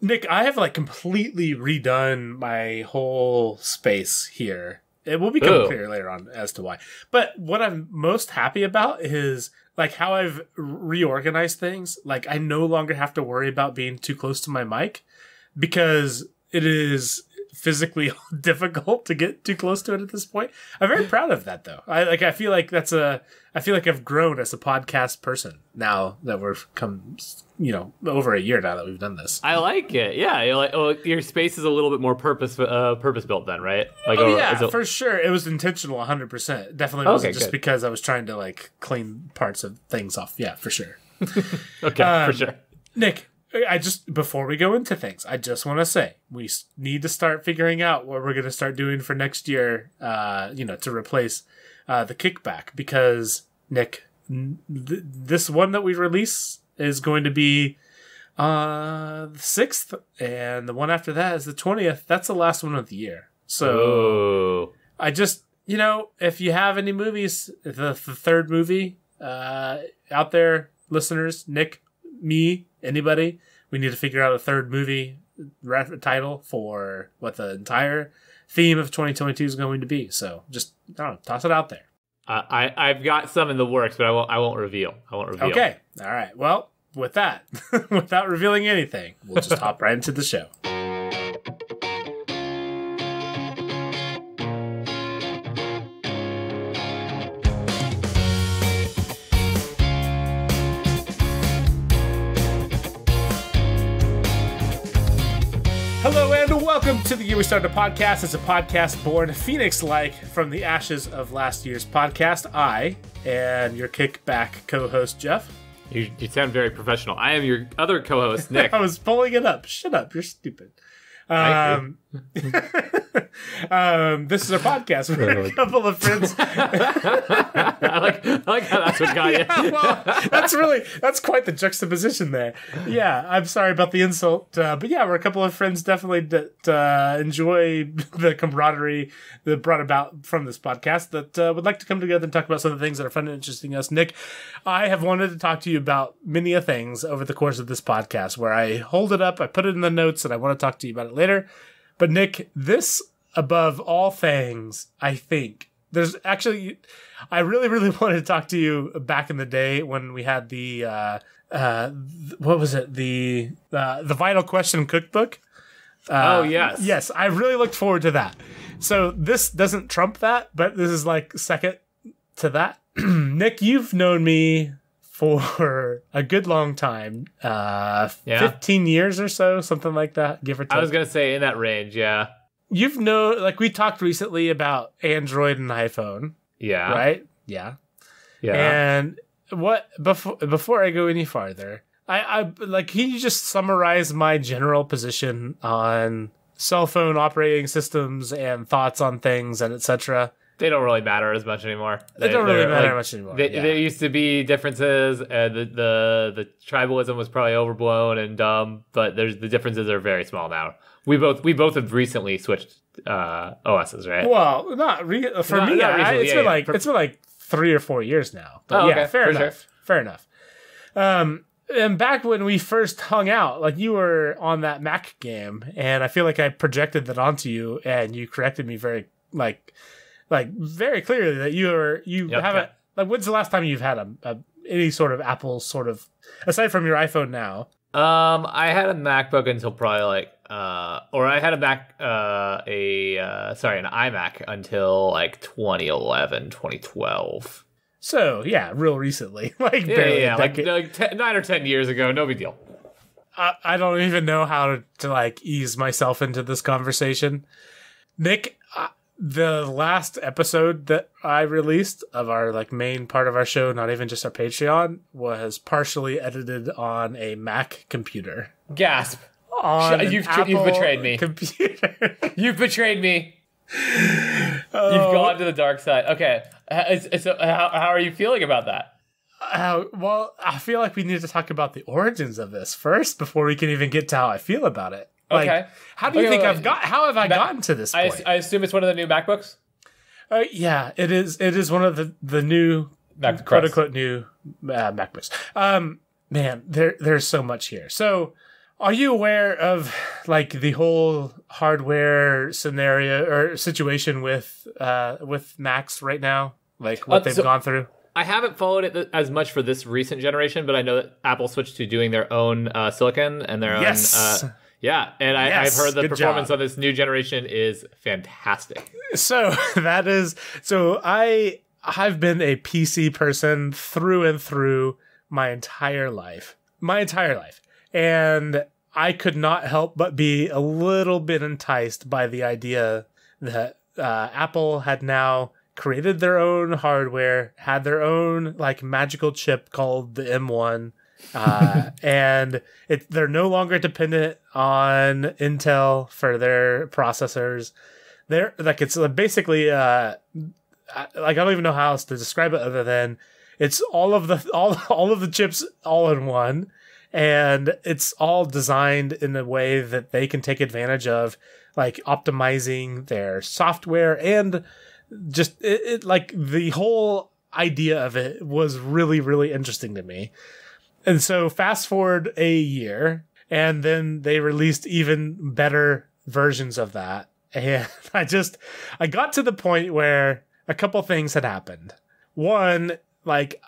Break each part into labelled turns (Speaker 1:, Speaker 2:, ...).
Speaker 1: Nick, I have like completely redone my whole space here. It will become Ooh. clear later on as to why. But what I'm most happy about is like how I've reorganized things. Like I no longer have to worry about being too close to my mic because it is physically difficult to get too close to it at this point. I'm very proud of that though. I like I feel like that's a I feel like I've grown as a podcast person now that we've come you know over a year now that we've done this.
Speaker 2: I like it. Yeah, you're like oh, your space is a little bit more purpose uh, purpose built then, right? Like oh, oh yeah, it... for
Speaker 1: sure. It was intentional 100%. Definitely wasn't okay, just good. because I was trying to like clean parts of things off. Yeah, for sure. okay, um, for sure. Nick, I just before we go into things, I just want to say we need to start figuring out what we're going to start doing for next year. Uh, you know, to replace uh, the kickback because Nick, th this one that we release is going to be uh the sixth, and the one after that is the twentieth. That's the last one of the year. So Ooh. I just you know, if you have any movies, the, the third movie uh, out there, listeners, Nick me, anybody. We need to figure out a third movie ref- title for what the entire theme of 2022 is going to be. So just I don't know, toss it out there.
Speaker 2: Uh, I I've got some in the works, but I won't I won't reveal. I won't reveal. Okay.
Speaker 1: All right. Well, with that, without revealing anything, we'll just hop right into the show. Welcome to the Year We Started podcast. It's a podcast born phoenix like from the ashes of last year's podcast. I am your kickback co host, Jeff.
Speaker 2: You, you sound very professional. I am your other co host, Nick. I
Speaker 1: was pulling it up. Shut up. You're stupid. Um, um, this is a podcast for a couple of friends. I, like, I like how that's what got yeah, you. well, that's really that's quite the juxtaposition there. Yeah, I'm sorry about the insult, uh, but yeah, we're a couple of friends definitely that uh, enjoy the camaraderie that brought about from this podcast that uh, would like to come together and talk about some of the things that are fun and interesting to us. Nick, I have wanted to talk to you about many a things over the course of this podcast where I hold it up, I put it in the notes, and I want to talk to you about it later. But Nick, this above all things, I think there's actually, I really, really wanted to talk to you back in the day when we had the, uh, uh, what was it? The, uh, the vital question cookbook.
Speaker 2: Uh, oh yes, yes.
Speaker 1: I really looked forward to that. So this doesn't trump that, but this is like second to that. Nick, you've known me for a good long time uh, yeah. 15 years or so something like that give or take i was gonna
Speaker 2: say in that range yeah you've know like we talked
Speaker 1: recently about android and iphone yeah right yeah yeah and what before before i go any farther i i like can you just summarize my general position on cell phone operating systems and thoughts on
Speaker 2: things and etc they don't really matter as much anymore. They, they don't really matter like, much anymore. They, yeah. There used to be differences, and uh, the, the, the tribalism was probably overblown and dumb. But there's the differences are very small now. We both we both have recently switched uh, OSs, right?
Speaker 1: Well, not re- uh, for not, me. Not I, it's yeah, been yeah. like for, it's been like three or four years now. But oh, yeah, fair for enough. Sure. Fair enough. Um, and back when we first hung out, like you were on that Mac game, and I feel like I projected that onto you, and you corrected me very like like very clearly that you are you yep, haven't yep. like when's the last time you've had a, a, any sort of Apple sort of aside from your iPhone now?
Speaker 2: Um, I had a MacBook until probably like uh, or I had a Mac uh a uh, sorry an iMac until like 2011 2012.
Speaker 1: So yeah, real recently,
Speaker 2: like yeah, yeah, like, like ten, nine or ten years ago, no big deal.
Speaker 1: I, I don't even know how to, to like ease myself into this conversation. Nick, the last episode that I released of our like main part of our show, not even just our Patreon, was partially edited on a Mac computer.
Speaker 2: Gasp! On you've, you've betrayed me.
Speaker 1: Computer.
Speaker 2: you've betrayed me. oh. You've gone to the dark side. Okay, so how, how are you feeling about that?
Speaker 1: Uh, well, I feel like we need to talk about the origins of this first before we can even get to how
Speaker 2: I feel about it. Like, okay. How do you okay, think wait, I've wait. got? How have I Ma- gotten to this I, point? I, assume it's one of the new MacBooks.
Speaker 1: Uh, yeah, it is. It is one of the the new Mac- quote unquote new uh, MacBooks. Um, man, there there's so much here. So, are you aware of like the whole hardware scenario or situation with uh with Macs right now? Like what uh, they've so gone through.
Speaker 2: I haven't followed it th- as much for this recent generation, but I know that Apple switched to doing their own uh, silicon and their yes. own. Uh, yeah, and I, yes, I've heard the performance job. this new generation is fantastic.
Speaker 1: So that is so I I've been a PC person through and through my entire life. My entire life. And I could not help but be a little bit enticed by the idea that uh, Apple had now created their own hardware, had their own like magical chip called the M1 uh, and it, they're no longer dependent on Intel for their processors. They're like it's uh, basically uh, like I don't even know how else to describe it other than it's all of the all all of the chips all in one, and it's all designed in a way that they can take advantage of, like optimizing their software and just it, it like the whole idea of it was really really interesting to me and so fast forward a year, and then they released even better versions of that. And I just I got to the point where a couple things had happened. One, like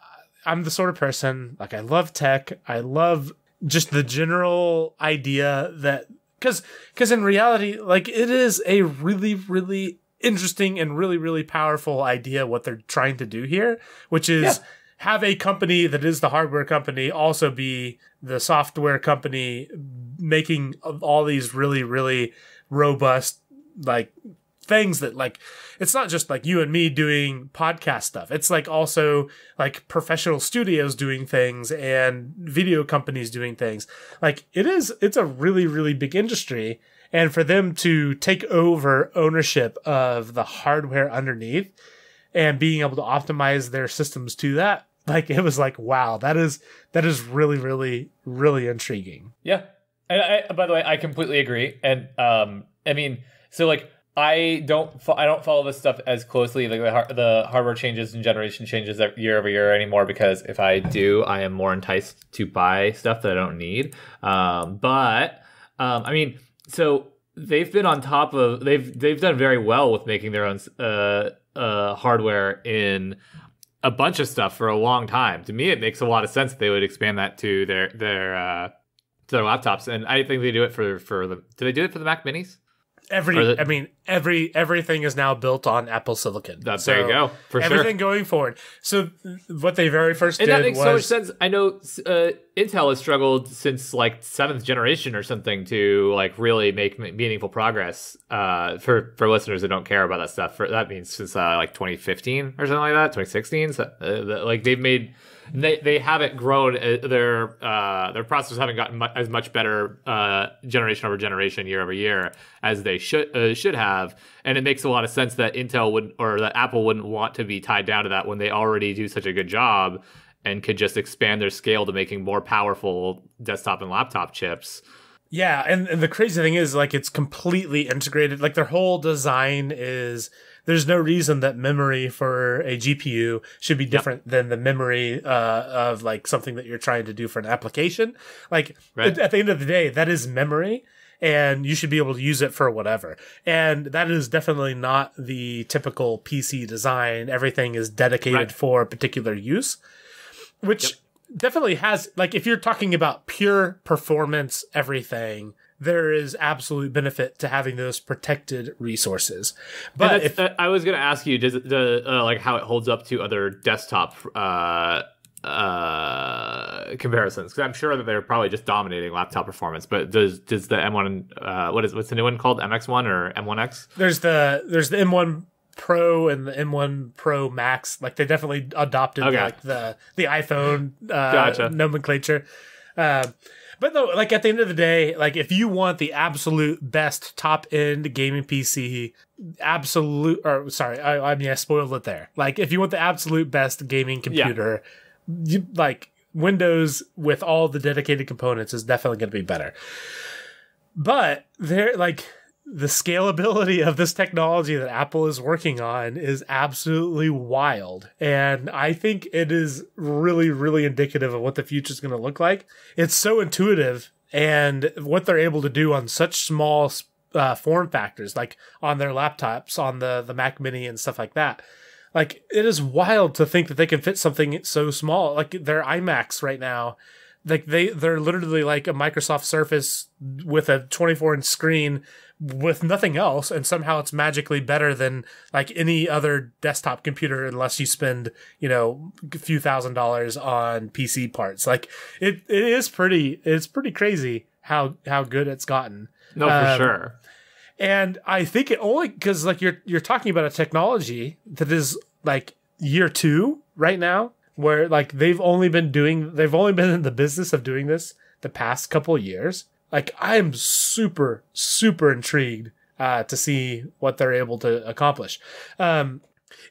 Speaker 1: I'm the sort of person, like I love tech. I love just the general idea that cuz cuz in reality, like it is a really really interesting and really really powerful idea what they're trying to do here, which is yeah have a company that is the hardware company also be the software company making all these really really robust like things that like it's not just like you and me doing podcast stuff it's like also like professional studios doing things and video companies doing things like it is it's a really really big industry and for them to take over ownership of the hardware underneath and being able to optimize their systems to that Like it was like, wow, that is that is really, really, really intriguing.
Speaker 2: Yeah. And I, by the way, I completely agree. And um, I mean, so like I don't fo- I don't follow this stuff as closely like the, har- the hardware changes and generation changes year over year anymore because if I do I am more enticed to buy stuff that I don't need um, but um, I mean so they've been on top of they've they've done very well with making their own uh, uh, hardware in a bunch of stuff for a long time. To me, it makes a lot of sense that they would expand that to their their uh, to their laptops, and I think they do it for for the. Do they do it for the Mac Minis?
Speaker 1: every the, I mean every everything is now built
Speaker 2: on Apple Silicon. That's so there you go. For everything
Speaker 1: sure. going forward. So what they very first and did that makes was, so much
Speaker 2: sense. I know uh, Intel has struggled since like seventh generation or something to like really make meaningful progress. Uh, for for listeners that don't care about that stuff, for, that means since uh, like 2015 or something like that, 2016. So, uh, like they've made they they haven't grown. Uh, their uh, their processors haven't gotten mu- as much better uh, generation over generation, year over year, as they should uh, should have. And it makes a lot of sense that Intel would or that Apple wouldn't want to be tied down to that when they already do such a good job and could just expand their scale to making more powerful desktop and laptop chips. Yeah,
Speaker 1: and, and the crazy thing is like it's completely integrated. Like their whole design is there's no reason that memory for a GPU should be different yep. than the memory uh, of like something that you're trying to do for an application. Like right. at the end of the day, that is memory and you should be able to use it for whatever. And that is definitely not the typical PC design. Everything is dedicated right. for particular use, which yep. definitely has, like, if you're talking about pure performance, everything, there is absolute benefit to having those protected resources. But if,
Speaker 2: that, I was going to ask you, does the uh, like how it holds up to other desktop uh, uh, comparisons? Because I'm sure that they're probably just dominating laptop performance. But does does the M1 uh, what is what's the new one called MX1 or M1X?
Speaker 1: There's the there's the M1 Pro and the M1 Pro Max. Like they definitely adopted okay. like the the iPhone uh, gotcha. nomenclature. Uh, but though, like at the end of the day, like if you want the absolute best top end gaming PC, absolute or sorry, I, I mean I spoiled it there. Like if you want the absolute best gaming computer, yeah. you, like Windows with all the dedicated components is definitely going to be better. But there, like the scalability of this technology that Apple is working on is absolutely wild. And I think it is really, really indicative of what the future is going to look like. It's so intuitive and what they're able to do on such small uh, form factors, like on their laptops, on the, the Mac Mini and stuff like that. Like, it is wild to think that they can fit something so small, like their iMacs right now like they they're literally like a Microsoft Surface with a 24 inch screen with nothing else, and somehow it's magically better than like any other desktop computer unless you spend you know a few thousand dollars on PC parts. Like it it is pretty it's pretty crazy how how good it's gotten. No, um, for sure. And I think it only because like you're you're talking about a technology that is like year two right now where like they've only been doing they've only been in the business of doing this the past couple years. Like I'm super super intrigued uh, to see what they're able to accomplish. Um,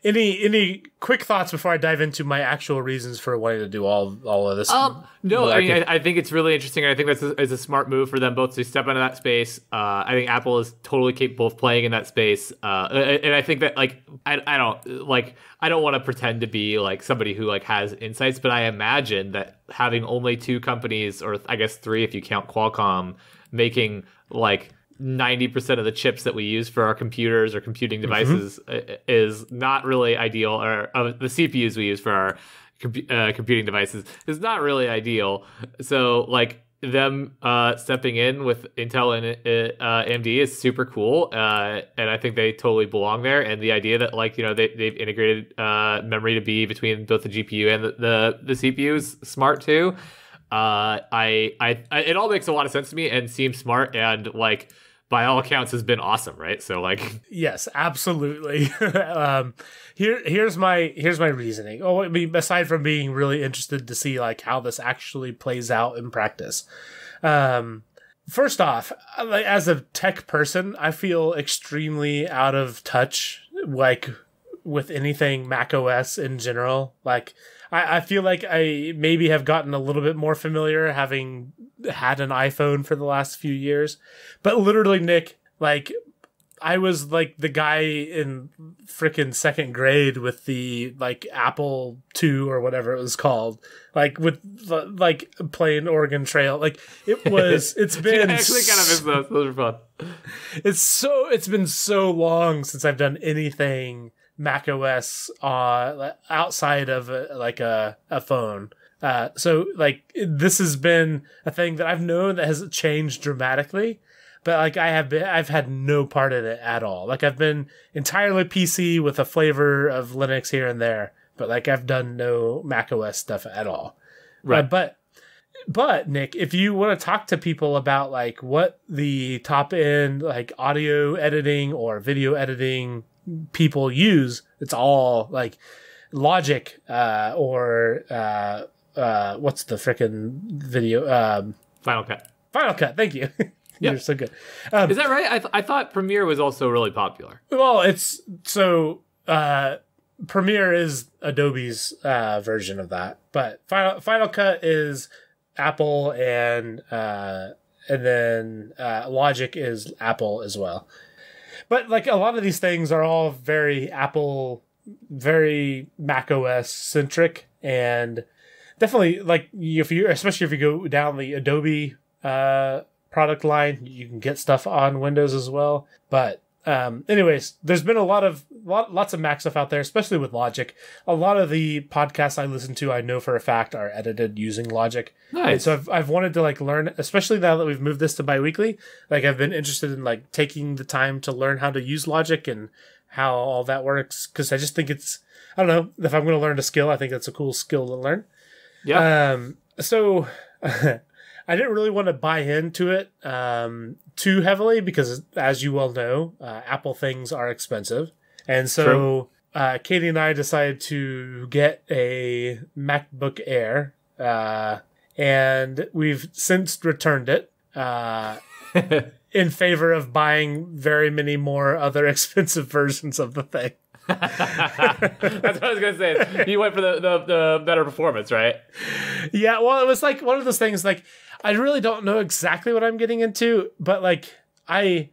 Speaker 1: any any quick thoughts before I dive into my actual reasons for wanting to do all all
Speaker 2: of this? Um, no, I, mean, I, I, think it's really interesting. I think that's a, it's a smart move for them both to step into that space. Uh, I think Apple is totally capable of playing in that space, uh, and I think that like I, I don't like I don't want to pretend to be like somebody who like has insights, but I imagine that having only two companies, or I guess three if you count Qualcomm, making like 90% of the chips that we use for our computers or computing mm-hmm. devices mm-hmm. is not really ideal or uh, the cpus we use for our uh, computing devices is not really ideal so like them uh, stepping in with Intel and uh, uh AMD is super cool, uh, and I think they totally belong there. And the idea that like you know they they've integrated uh, memory to be between both the GPU and the the, the CPU is smart too uh, I, I, I, it all makes a lot of sense to me and seems smart and like by all accounts has been awesome, right? So like,
Speaker 1: yes, absolutely. um, here, here's my here's my reasoning. Oh, I mean, aside from being really interested to see like how this actually plays out in practice. Um, first off, as a tech person, I feel extremely out of touch, like with anything Mac OS in general. Like, I, I feel like I maybe have gotten a little bit more familiar having had an iPhone for the last few years. But literally, Nick, like I was like the guy in freaking second grade with the like Apple II or whatever it was called, like with like playing Oregon Trail. Like it was. It's been actually kind of miss those.
Speaker 2: Those are fun.
Speaker 1: It's so. It's been so long since I've done anything Mac OS uh, outside of a, uh, like a, a phone. Uh, so like this has been a thing that I've known that has changed dramatically, but like I have been, I've had no part in it at all. Like I've been entirely PC with a flavor of Linux here and there, but like I've done no Mac OS stuff at all. Uh, right. Uh, but but Nick, if you want to talk to people about like what the top end like audio editing or video editing people use. It's all like Logic uh, or uh, uh, what's the freaking video? Um,
Speaker 2: Final Cut. Final Cut. Thank you. You're so good. Um, Is that right? I, th- I thought Premiere was also really popular.
Speaker 1: Well, it's so uh, Premiere is Adobe's uh, version of that, but Final Final Cut is Apple and uh, and then uh, Logic is Apple as well. But like a lot of these things are all very Apple, very Mac OS centric, and definitely like if you, especially if you go down the Adobe uh, product line, you can get stuff on Windows as well. But um, anyways, there's been a lot of lot, lots of Mac stuff out there, especially with Logic. A lot of the podcasts I listen to, I know for a fact, are edited using Logic. Nice. And so I've I've wanted to like learn, especially now that we've moved this to biweekly. Like I've been interested in like taking the time to learn how to use Logic and how all that works because I just think it's I don't know if I'm going to learn a skill, I think that's a cool skill to learn. Yeah. Um. So. I didn't really want to buy into it um, too heavily because, as you well know, uh, Apple things are expensive, and so uh, Katie and I decided to get a MacBook Air, uh, and we've since returned it. Uh, in favor of buying very many more other expensive versions of the thing.
Speaker 2: That's what I was gonna say. You went for the, the, the better performance, right?
Speaker 1: Yeah. Well, it was like one of those things. Like I really don't know exactly what I'm getting into, but like I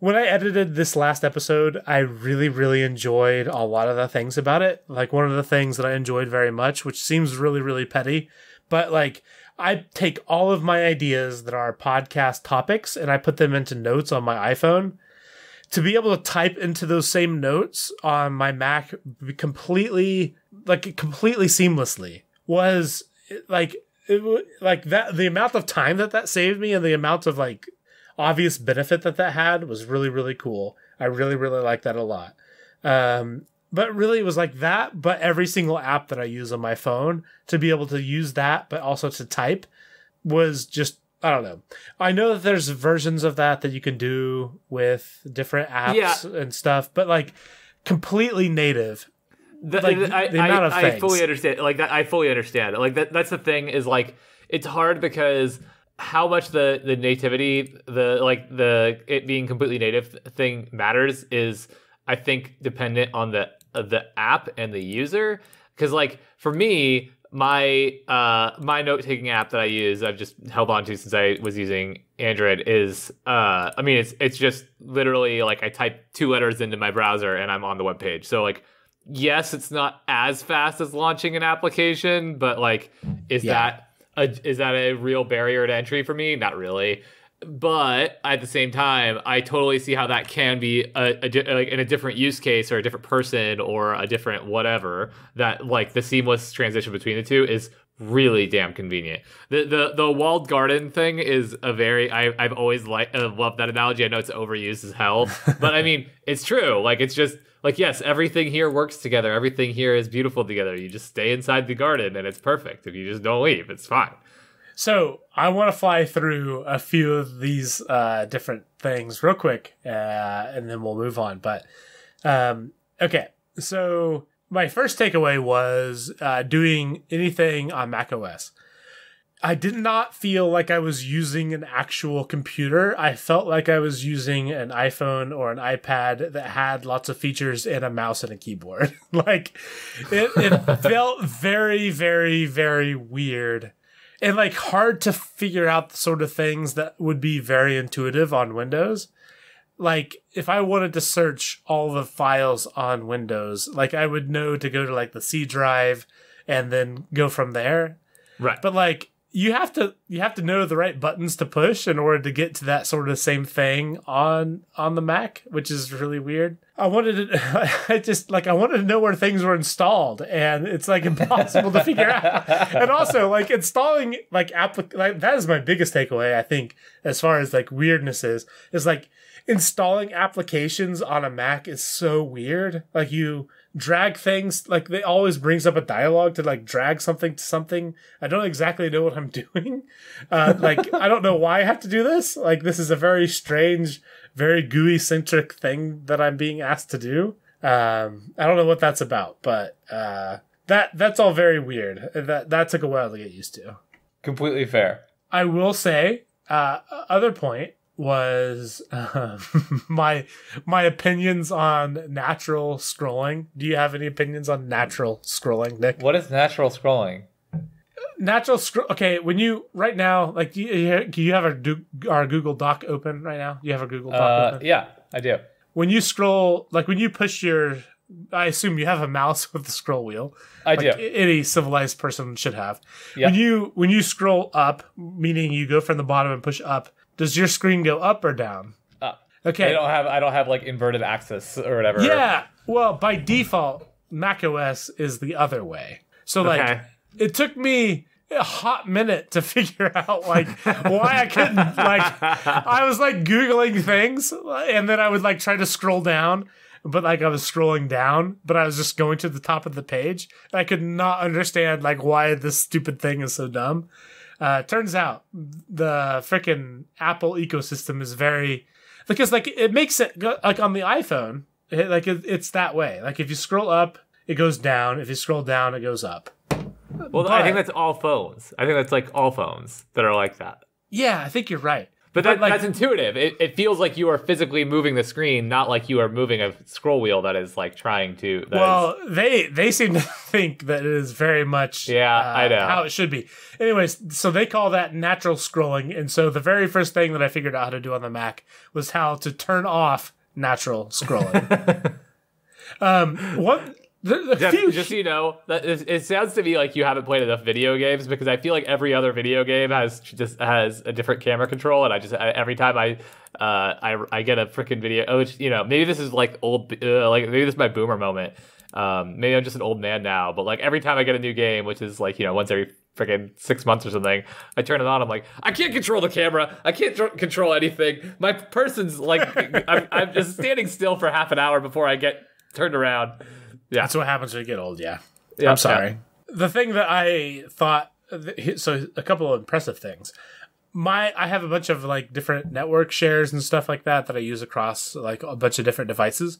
Speaker 1: when I edited this last episode, I really really enjoyed a lot of the things about it. Like one of the things that I enjoyed very much, which seems really really petty, but like I take all of my ideas that are podcast topics and I put them into notes on my iPhone. To be able to type into those same notes on my Mac completely like completely seamlessly was like it, like that the amount of time that that saved me and the amount of like obvious benefit that that had was really really cool. I really really like that a lot. Um, but really it was like that but every single app that I use on my phone to be able to use that but also to type was just I don't know. I know that there's versions of that that you can do with different apps yeah. and stuff, but like completely native the, like, the, I, the amount I, of I fully
Speaker 2: understand. Like that, I fully understand. Like that. That's the thing is like it's hard because how much the the nativity, the like the it being completely native thing matters is I think dependent on the uh, the app and the user. Because like for me, my uh my note taking app that I use, I've just held on to since I was using Android is uh I mean it's it's just literally like I type two letters into my browser and I'm on the web page. So like yes, it's not as fast as launching an application, but like, is yeah. that a, is that a real barrier to entry for me? Not really. But at the same time, I totally see how that can be a, a, like in a different use case or a different person or a different whatever. That like the seamless transition between the two is really damn convenient. The the the walled garden thing is a very I I've always like uh, loved that analogy. I know it's overused as hell, but I mean, it's true. Like it's just like yes everything here works together everything here is beautiful together you just stay inside the garden and it's perfect if you just don't leave it's fine
Speaker 1: so i want to fly through a few of these uh, different things real quick uh, and then we'll move on but um, okay so my first takeaway was uh, doing anything on mac os I did not feel like I was using an actual computer. I felt like I was using an iPhone or an iPad that had lots of features and a mouse and a keyboard. like it, it felt very, very, very weird and like hard to figure out the sort of things that would be very intuitive on Windows. Like if I wanted to search all the files on Windows, like I would know to go to like the C drive and then go from there. Right. But like you have to you have to know the right buttons to push in order to get to that sort of same thing on on the Mac, which is really weird. I wanted to I just like I wanted to know where things were installed and it's like impossible to figure out. And also like installing like app like that is my biggest takeaway I think as far as like weirdness is is like installing applications on a Mac is so weird. Like you drag things like they always brings up a dialogue to like drag something to something i don't exactly know what i'm doing uh, like i don't know why i have to do this like this is a very strange very gooey centric thing that i'm being asked to do um, i don't know what that's about but uh, that that's all very weird that that took a while
Speaker 2: to get used to completely fair
Speaker 1: i will say uh, other point was uh, my my opinions on natural scrolling. Do you have any opinions on natural scrolling, Nick? What is natural scrolling? Natural scroll. Okay, when you right now, like, do you, you have our, our Google Doc open right now? Do you have a Google Doc uh, open? Yeah, I do. When you scroll, like when you push your, I assume you have a mouse with the scroll wheel. I like do. Any civilized person should have. Yeah. When you when you scroll up, meaning you go from the bottom and push up, does your screen go up or down?
Speaker 2: Up. Okay. I don't have I don't have like inverted axis or whatever. Yeah.
Speaker 1: Well, by default, Mac OS is the other way. So like okay. it took me a hot minute to figure out like why I couldn't like I was like googling things and then I would like try to scroll down but like I was scrolling down but I was just going to the top of the page I could not understand like why this stupid thing is so dumb uh, turns out the freaking Apple ecosystem is very because like it makes it like on the iPhone, it, like it, it's that way. Like if you scroll up, it goes down. If you scroll down, it goes up.
Speaker 2: Well, but, I think that's all phones. I think that's like all phones that are like that.
Speaker 1: Yeah, I think you're right. But, that, like, that's intuitive.
Speaker 2: It, it, feels like you are physically moving the screen, not like you are moving a scroll wheel that is like trying to. well,
Speaker 1: is... they they seem to think that it is very much
Speaker 2: yeah, uh, I know how it
Speaker 1: should be. Anyways, so they call that natural scrolling, and so the very first thing that I figured out how to do on the Mac was how to turn off natural scrolling. um,
Speaker 2: what the, the just, just, you know, it, it, sounds to me like you haven't played enough video games because I feel like every other video game has just has a different camera control, and I just I, every time I uh I, I get a freaking video, oh, which you know maybe this is like old uh, like maybe this is my boomer moment. Um, maybe I'm just an old man now, but like every time I get a new game, which is like you know once every freaking six months or something. I turn it on. I'm like, I can't control the camera. I can't tr- control anything. My person's like, I'm, I'm, just standing still for half an hour before I get turned around. Yeah. That's what happens when you get old, yeah. yeah I'm sorry. Yeah. The thing that I thought
Speaker 1: so a couple of impressive things. My I have a bunch of like different network shares and stuff like that that I use across like a bunch of different devices.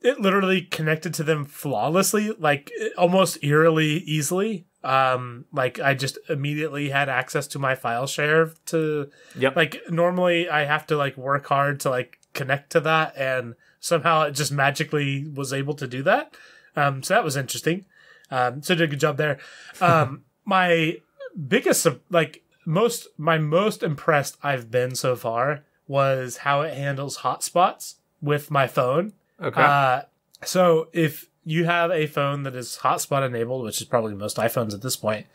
Speaker 1: It literally connected to them flawlessly, like almost eerily easily. Um, like I just immediately had access to my file share to yep. like normally I have to like work hard to like connect to that and somehow it just magically was able to do that. Um, so that was interesting. Um, so did a good job there. Um, my biggest, like most, my most impressed I've been so far was how it handles hotspots with my phone. Okay. Uh, so if you have a phone that is hotspot enabled, which is probably most iPhones at this point,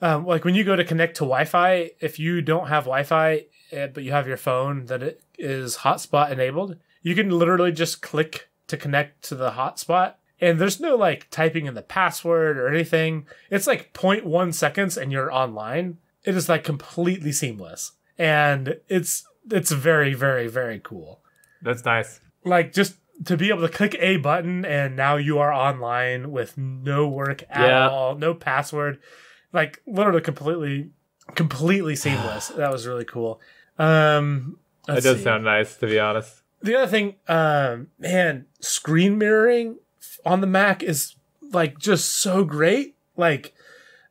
Speaker 1: um, like when you go to connect to Wi-Fi, if you don't have Wi-Fi eh, but you have your phone that it is hotspot enabled, you can literally just click to connect to the hotspot. And there's no like typing in the password or anything. It's like 0.1 seconds and you're online. It is like completely seamless. And it's it's very, very, very cool. That's nice. Like just to be able to click a button and now you are online with no work at yeah. all, no password. Like literally completely completely seamless. that was really cool. Um
Speaker 2: that does see. sound nice to be honest.
Speaker 1: The other thing, um, man, screen mirroring on the Mac is like just so great. Like,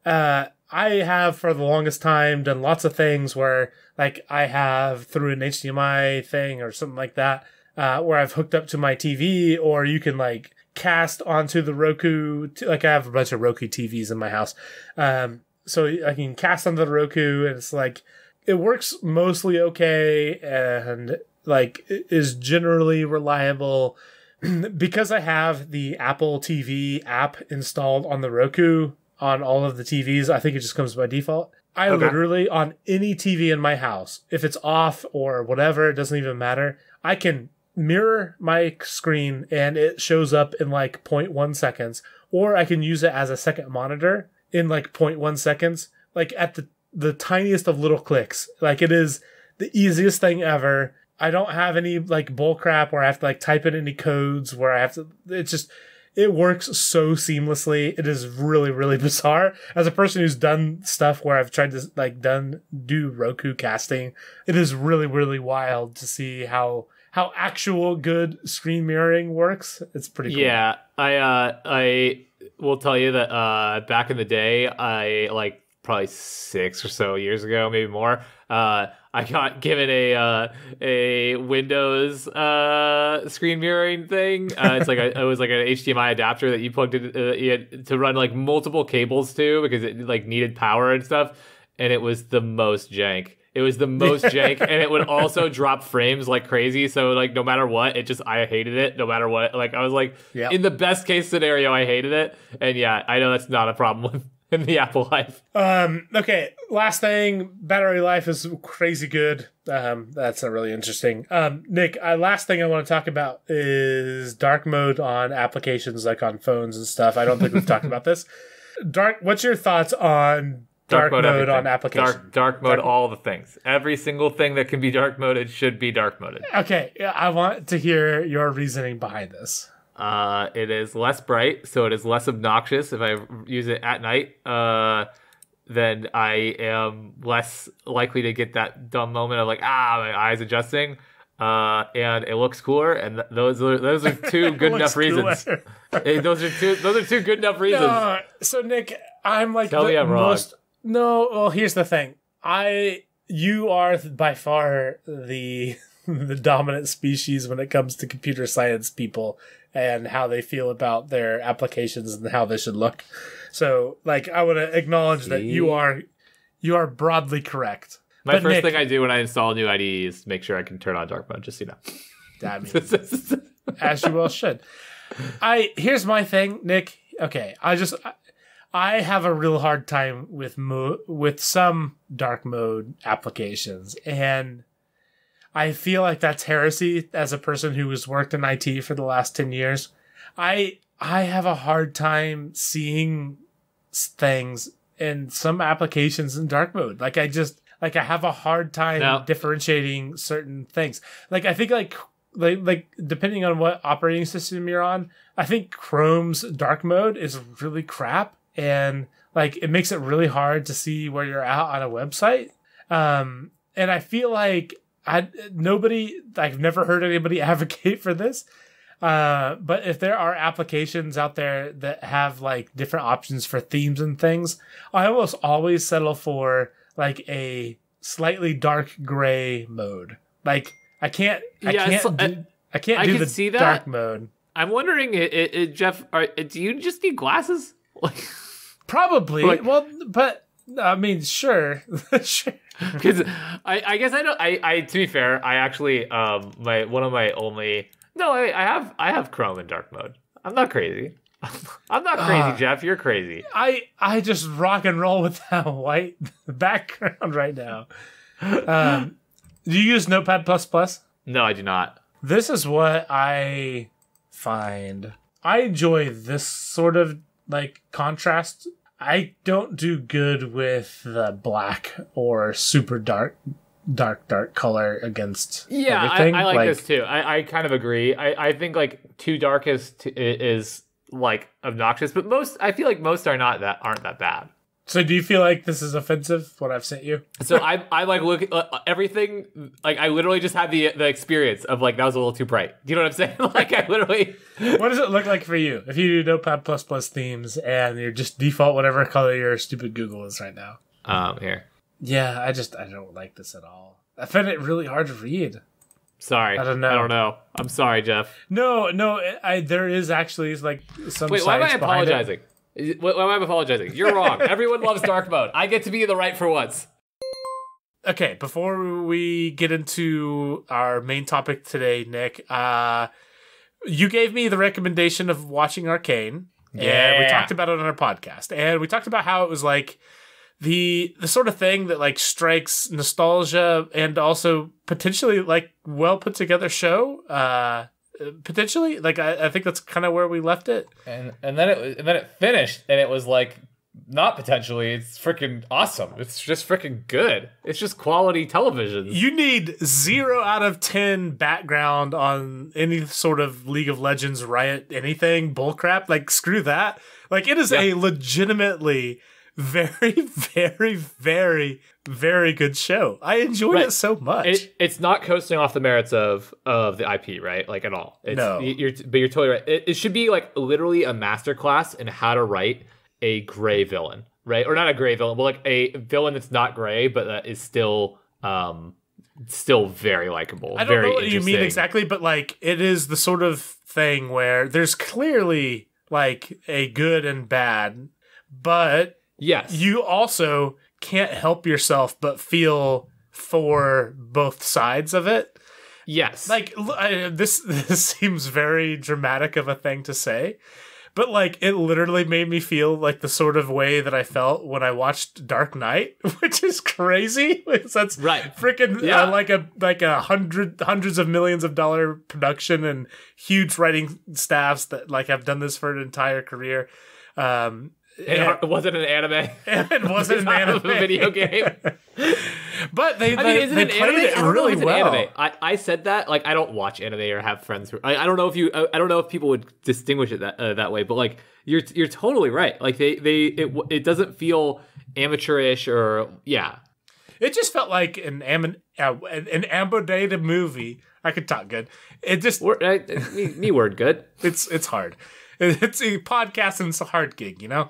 Speaker 1: uh, I have for the longest time done lots of things where like I have through an HDMI thing or something like that, uh, where I've hooked up to my TV, or you can like cast onto the Roku. T- like I have a bunch of Roku TVs in my house, um, so I can cast onto the Roku, and it's like it works mostly okay, and like is generally reliable because I have the Apple TV app installed on the Roku on all of the TVs. I think it just comes by default. I okay. literally on any TV in my house, if it's off or whatever, it doesn't even matter. I can mirror my screen and it shows up in like 0.1 seconds, or I can use it as a second monitor in like 0.1 seconds, like at the the tiniest of little clicks. Like it is the easiest thing ever. I don't have any like bullcrap where I have to like type in any codes where I have to. It's just it works so seamlessly. It is really really bizarre. As a person who's done stuff where I've tried to like done do Roku casting, it is really really wild to see how how actual good screen mirroring works. It's pretty cool. Yeah,
Speaker 2: I uh, I will tell you that uh, back in the day, I like probably six or so years ago, maybe more. Uh, I got given a uh, a Windows uh, screen mirroring thing. Uh, it's like a, it was like an HDMI adapter that you plugged in uh, you to run like multiple cables to because it like needed power and stuff. And it was the most jank. It was the most jank, and it would also drop frames like crazy. So like no matter what, it just I hated it. No matter what, like I was like yep. in the best case scenario, I hated it. And yeah, I know that's not a problem with in the Apple life.
Speaker 1: Um, okay, last thing, battery life is crazy good. Um, that's not really interesting. Um, Nick, uh, last thing I want to talk about is dark mode on applications like on phones and stuff. I don't think we've talked about this. Dark. What's your thoughts on
Speaker 2: dark, dark mode, mode on applications? Dark, dark mode, dark. all the things. Every single thing that can be dark moded should be dark moded.
Speaker 1: Okay, I want to hear your reasoning behind this.
Speaker 2: Uh, it is less bright, so it is less obnoxious if I use it at night. Uh, then I am less likely to get that dumb moment of like, ah, my eyes adjusting. Uh, and it looks cooler, and th those are those are two good enough reasons. those are two those are two good enough reasons. No,
Speaker 1: so Nick, I'm like Tell the me I'm most. Wrong. No, well, here's the thing. I you are by far the the dominant species when it comes to computer science people and how they feel about their applications and how they should look. So, like, I want to acknowledge See? that you are you are broadly correct.
Speaker 2: My but first Nick, thing I do when I install new IDE is make sure I can turn on dark mode. Just so you
Speaker 1: know, as you well should. I here's my thing, Nick. Okay, I just I have a real hard time with mo- with some dark mode applications, and I feel like that's heresy as a person who has worked in IT for the last 10 years. I I have a hard time seeing things in some applications in dark mode. Like I just like I have a hard time differentiating certain things. Like I think like like like depending on what operating system you're on, I think Chrome's dark mode is really crap and like it makes it really hard to see where you're at on a website. Um and I feel like I nobody I've never heard anybody advocate for this. Uh, but if there are applications out there that have like different options for themes and things, I almost always settle for like a slightly dark gray mode. Like I can't, I yeah, can't, do, I, I can't I do can the dark mode.
Speaker 2: I'm wondering, it, it, Jeff, are, do you just need glasses? Like probably. Like, well, but
Speaker 1: I mean, sure, sure. Because
Speaker 2: I, I guess I don't. I, I to be fair, I actually um my one of my only
Speaker 1: no, I, I have
Speaker 2: I have Chrome in dark mode. I'm not crazy. I'm not crazy, uh, Jeff. You're crazy.
Speaker 1: I I just rock and roll with that white background right now. Um, do you use Notepad plus plus?
Speaker 2: No, I do not.
Speaker 1: This is what I find. I enjoy this sort of like contrast I don't do good with the black or super dark dark dark color against
Speaker 2: yeah I, I, like, like this too I, I kind of agree I, I think like too darkest is, is like obnoxious but most i feel like most are not that aren't that bad so do you feel
Speaker 1: like this is offensive what I've sent you? so
Speaker 2: I I like look uh, everything like I literally just had the the experience of like that was a little too bright. Do you know what I'm saying? like I literally What does it look like
Speaker 1: for you if you do Notepad plus plus themes and you're just default whatever color your stupid Google is right
Speaker 2: now? Um here. Yeah, I just
Speaker 1: I don't like this at all.
Speaker 2: I find it really hard to read. Sorry, I don't know. I don't know. I'm sorry, Jeff. No, no, I there is actually
Speaker 1: like some. Wait, why am I apologizing? It.
Speaker 2: Why am I apologizing? You're wrong. Everyone loves dark mode. I get to be in the right for once.
Speaker 1: Okay, before we get into our main topic today, Nick, uh, you gave me the recommendation of watching Arcane. Yeah, we talked about it on our podcast, and we talked about how it was like the the sort of thing that like strikes nostalgia and also potentially
Speaker 2: like well put together show. Uh, potentially like I, I think that's kind of where we left it and and then it and then it finished and it was like not potentially it's freaking awesome it's just freaking good it's just quality television you
Speaker 1: need zero out of ten background on any sort of league of legends riot anything bullcrap like screw that like it is yeah. a legitimately very, very, very, very good show. I enjoyed right. it so much.
Speaker 2: It, it's not coasting off the merits of of the IP, right? Like at all. It's, no, you're, but you're totally right. It, it should be like literally a masterclass in how to write a gray villain, right? Or not a gray villain, but like a villain that's not gray, but that is still um still very likable. I don't know what you mean exactly,
Speaker 1: but like it is the sort of thing where there's clearly like a good and bad, but Yes. You also can't help yourself but feel for both sides of it. Yes. Like I, this this seems very dramatic of a thing to say, but like it literally made me feel like the sort of way that I felt when I watched Dark Knight, which is crazy. That's right. Freaking uh, yeah. Uh, like a like a hundred hundreds of millions of dollar production and huge writing staffs that like have done this for an entire career. Um it, wasn't an anime. It wasn't an anime. video game. but they, I mean, is it they an played anime? it really well. An I,
Speaker 2: I said that like I don't watch anime or have friends who I, I don't know if you I, uh, I don't know if people would distinguish it that uh, that way. But like you're you're totally right. Like they they it it doesn't feel amateurish or yeah.
Speaker 1: It just felt like an am, uh, an ambrodated movie. I could talk good. It just word, I, me, me word good. it's it's hard. It's a podcast and it's a hard gig, you know.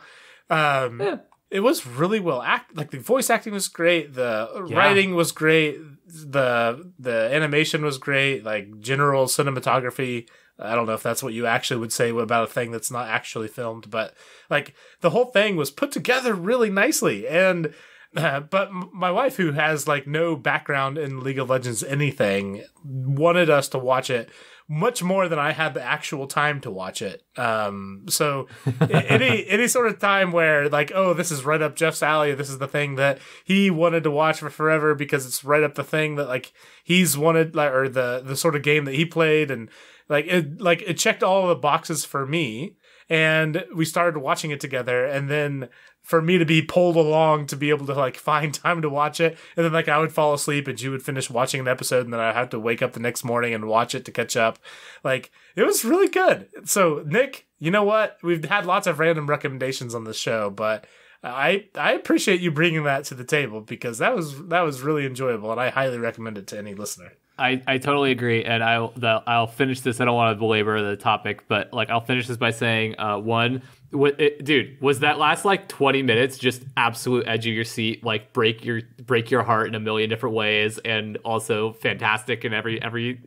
Speaker 1: Um, yeah. It was really well act. Like the voice acting was great. The yeah. writing was great. The the animation was great. Like general cinematography. I don't know if that's what you actually would say about a thing that's not actually filmed, but like the whole thing was put together really nicely. And uh, but my wife, who has like no background in League of Legends anything, wanted us to watch it much more than I had the actual time to watch it. Um, so any any sort of time where like, oh, this is right up Jeff's alley. This is the thing that he wanted to watch for forever because it's right up the thing that like he's wanted like, or the the sort of game that he played and like it like it checked all the boxes for me and we started watching it together and then for me to be pulled along to be able to like find time to watch it and then like i would fall asleep and you would finish watching an episode and then i'd have to wake up the next morning and watch it to catch up like it was really good so nick you know what we've had lots of random recommendations on the show but i i appreciate you bringing that to the table because that was that was really enjoyable and i highly recommend it to any listener
Speaker 2: I, I totally agree, and I'll the, I'll finish this. I don't want to belabor the topic, but like I'll finish this by saying uh, one, it, dude, was that last like twenty minutes just absolute edge of your seat, like break your break your heart in a million different ways, and also fantastic in every every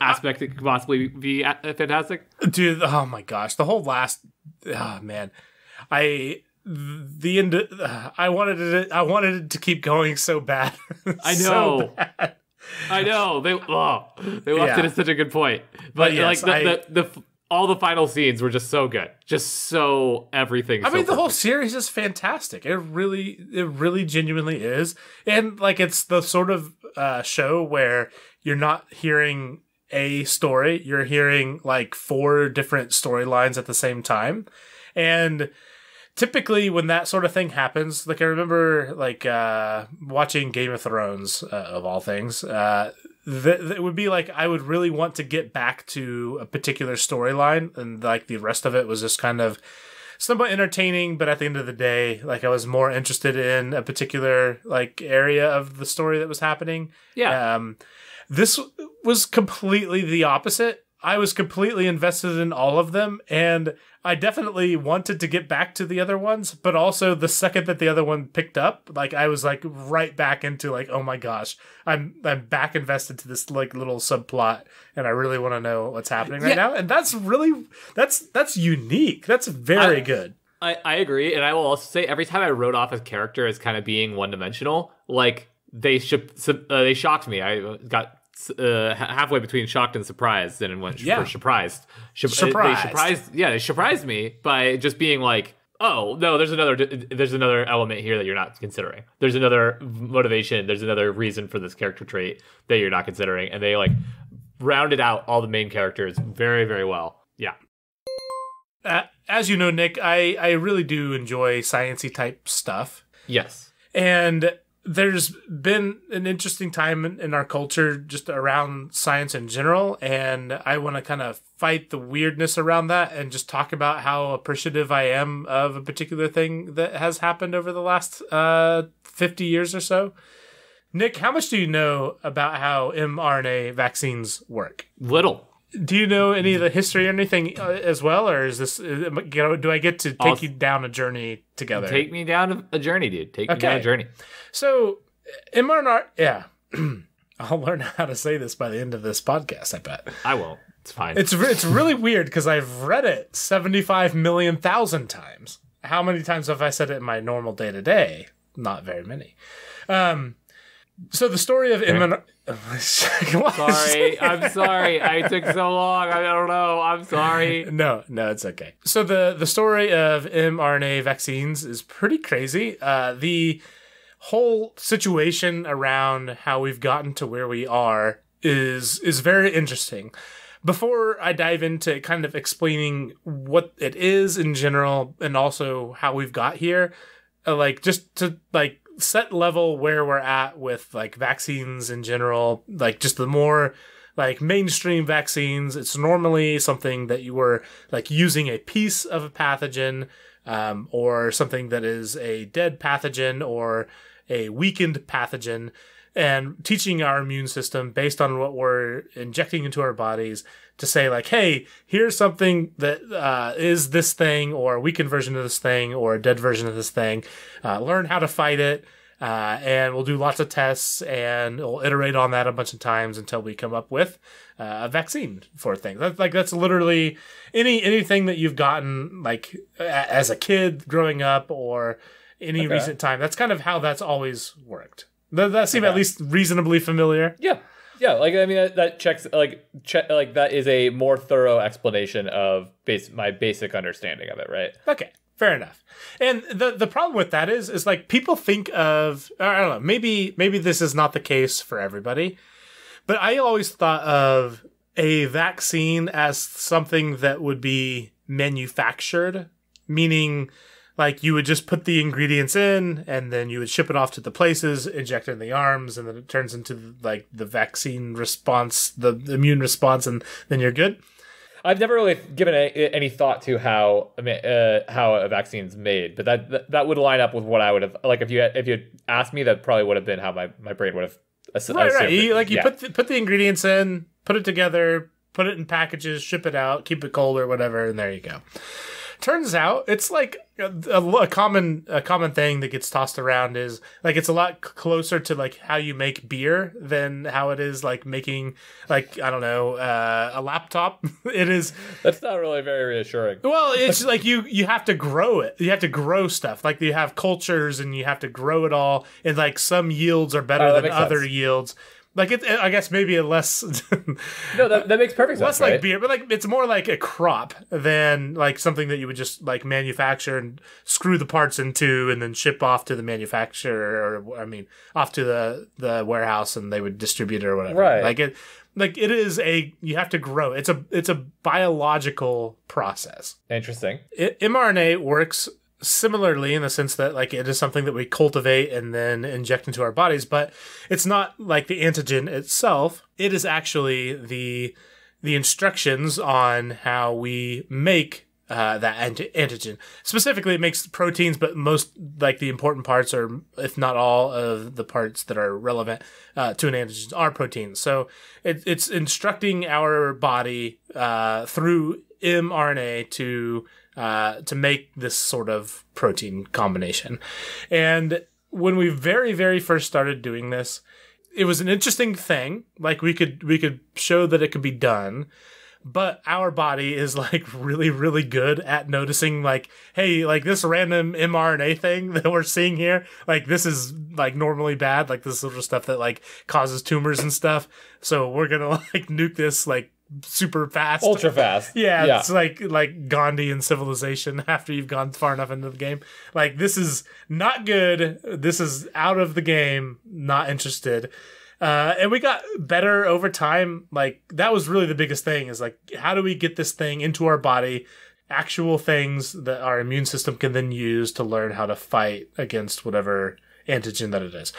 Speaker 2: aspect that could possibly be uh, fantastic.
Speaker 1: Dude, oh my gosh, the whole last, oh man, I the end. Uh, I wanted it. I wanted it to keep going so bad. I know.
Speaker 2: So bad. I know they oh, they left yeah. it at such a good point, but, but yes, like the, I, the, the, all the final scenes were just so good, just so everything. I so mean, perfect. the
Speaker 1: whole series is fantastic. It really, it really, genuinely is, and like it's the sort of uh, show where you're not hearing a story, you're hearing like four different storylines at the same time, and typically when that sort of thing happens, like I remember like uh, watching Game of Thrones uh, of all things. Uh, that th- would be like I would really want to get back to a particular storyline, and like the rest of it was just kind of somewhat entertaining. But at the end of the day, like I was more interested in a particular like area of the story that was happening. Yeah. Um, this was completely the opposite. I was completely invested in all of them, and I definitely wanted to get back to the other ones, but also the second that the other one picked up, like I was like right back into like, oh my gosh, I'm I'm back invested to this like little subplot, and I really want to know what's happening right yeah. now. And that's really that's that's unique. That's very I, good.
Speaker 2: I, I agree, and I will also say every time I wrote off a character as kind of being one dimensional, like they sh- uh, they shocked me. I got uh, halfway between shocked and surprised, and went sh- yeah. surprised. Sh- surprised. They surprised. Yeah, they surprised me by just being like, "Oh no, there's another. There's another element here that you're not considering. There's another motivation. There's another reason for this character trait that you're not considering." And they like rounded out all the main characters very, very well. Yeah.
Speaker 1: Uh, as you know, Nick, I I really do enjoy sciency type stuff. Yes. And there's been an interesting time in, our culture just around science in general and i want to kind of fight the weirdness around that and just talk about how appreciative i am of a particular thing that has happened over the last uh, 50 years or so nick how much do you know about how mrna vaccines work little do you know any of the history or anything uh, as well, or is this? Uh, you know, do I get to take I'll you down a journey together? Take
Speaker 2: me down a journey, dude. Take okay. me down a journey.
Speaker 1: So, in uh, art, yeah, I'll learn how to say this by the end of this podcast. I bet I won't. It's fine. It's it's really weird because I've read it seventy five million thousand times. How many times have I said it in my normal day to day? Not very many. Um, so the story of MNR, sorry, I'm sorry. I took so long. I
Speaker 2: don't know. I'm sorry. No, no, it's okay.
Speaker 1: So the the story of mRNA vaccines is pretty crazy. Uh, the whole situation around how we've gotten to where we are is is very interesting. Before I dive into kind of explaining what it is in general and also how we've got here, uh, like just to like set level where we're at with like vaccines in general, like just the more like mainstream vaccines, it's normally something that you were like using a piece of a pathogen um, or something that is a dead pathogen or a weakened pathogen and teaching our immune system based on what we're injecting into our bodies to say like hey here's something that uh, is this thing or a weakened version of this thing or a dead version of this thing uh, learn how to fight it uh, and we'll do lots of tests and we'll iterate on that a bunch of times until we come up with uh, a vaccine for things. That's like that's literally any anything that you've gotten like a- as a kid growing up or any okay. recent time. That's kind of how that's always worked. That that seemed at least reasonably familiar. Yeah,
Speaker 2: yeah. Like I mean, that, that checks. Like check. Like that is a more thorough explanation of base my basic understanding of it. Right. Okay.
Speaker 1: Fair enough. And the the problem with that is is like people think of I don't know maybe maybe this is not the case for everybody, but I always thought of a vaccine as something that would be manufactured, meaning like you would just put the ingredients in and then you would ship it off to the places inject it in the arms and then it turns into like the vaccine response the immune response and then you're good
Speaker 2: i've never really given a, any thought to how uh, how a vaccine's made but that, that, would line up with what i would have like if you had, if you had asked me that probably would have been how my, my brain would have assumed, right, right. like you yeah. put
Speaker 1: the, put the ingredients in put it together put it in packages ship it out keep it cold or whatever and there you go turns out it's like a, a, common a common thing that gets tossed around is like it's a lot closer to like how you make beer than how it is like making like I don't know uh, a laptop. it is
Speaker 2: that's not really very reassuring.
Speaker 1: Well, it's like you you have to grow it. You have to grow stuff. Like you have cultures and you have to grow it all. And like some yields are better oh, than other sense. yields like it, it, I guess maybe a less. no, that, that makes
Speaker 2: perfect sense. Less right? like
Speaker 1: beer, but like it's more like a crop than like something that you would just like manufacture and screw the parts into and then ship off to the manufacturer or I mean off to the the warehouse and they would distribute it or whatever. Right. Like it, like it is a you have to grow. It's a it's a biological process. Interesting. It, mRNA works similarly in the sense that like it is something that we cultivate and then inject into our bodies but it's not like the antigen itself it is actually the the instructions on how we make uh, that antigen specifically it makes proteins but most like the important parts or if not all of the parts that are relevant uh, to an antigen are proteins so it, it's instructing our body uh, through mrna to uh, to make this sort of protein combination. And when we very, very first started doing this, it was an interesting thing. Like we could we could show that it could be done, but our body is like really, really good at noticing like, hey, like this random mRNA thing that we're seeing here, like this is like normally bad, like this sort of stuff that like causes tumors and stuff. So we're gonna like nuke this like super fast, ultra fast. Yeah, yeah, it's like like Gandhi and Civilization. After you've gone far enough into the game, like this is not good. This is out of the game. Not interested. Uh, and we got better over time. Like that was really the biggest thing is like, how do we get this thing into our body? Actual things that our immune system can then use to learn how to fight against whatever antigen
Speaker 2: that it is.